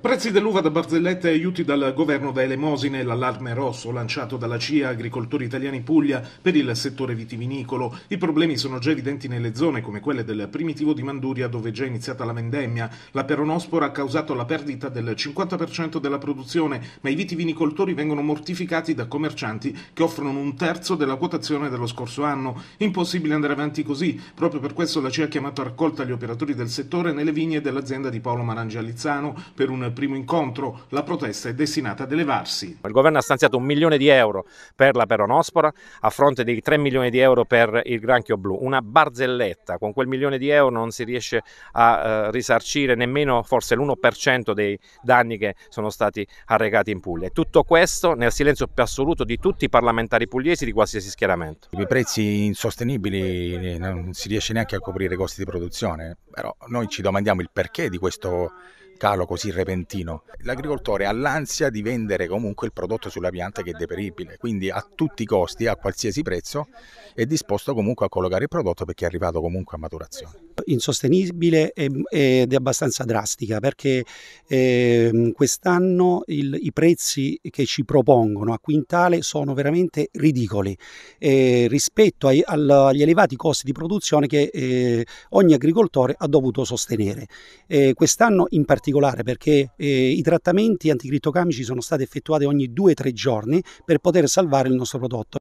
Prezzi dell'uva da barzellette e aiuti dal governo da elemosine, l'allarme rosso lanciato dalla CIA agricoltori italiani Puglia per il settore vitivinicolo. I problemi sono già evidenti nelle zone come quelle del primitivo di Manduria dove è già iniziata la vendemmia. La peronospora ha causato la perdita del 50% della produzione, ma i vitivinicoltori vengono mortificati da commercianti che offrono un terzo della quotazione dello scorso anno. Impossibile andare avanti così, proprio per questo la CIA ha chiamato a raccolta gli operatori del settore nelle vigne dell'azienda di Paolo Marangi a Lizzano per un un primo incontro. La protesta è destinata ad elevarsi. Il governo ha stanziato un milione di euro per la peronospora a fronte dei 3 milioni di euro per il granchio blu. Una barzelletta, con quel milione di euro non si riesce a eh, risarcire nemmeno forse l'1% dei danni che sono stati arrecati in Puglia. E tutto questo nel silenzio più assoluto di tutti i parlamentari pugliesi di qualsiasi schieramento. I prezzi insostenibili eh, non si riesce neanche a coprire i costi di produzione, però noi ci domandiamo il perché di questo calo così repentino. L'agricoltore ha l'ansia di vendere comunque il prodotto sulla pianta che è deperibile, quindi a tutti i costi, a qualsiasi prezzo, è disposto comunque a collocare il prodotto perché è arrivato comunque a maturazione. Insostenibile ed è abbastanza drastica perché ehm, quest'anno i prezzi che ci propongono a quintale sono veramente ridicoli eh, rispetto agli elevati costi di produzione che eh, ogni agricoltore ha dovuto sostenere. Eh, quest'anno in particolare particolare perché eh, i trattamenti anticrittocamici sono stati effettuati ogni 2-3 giorni per poter salvare il nostro prodotto.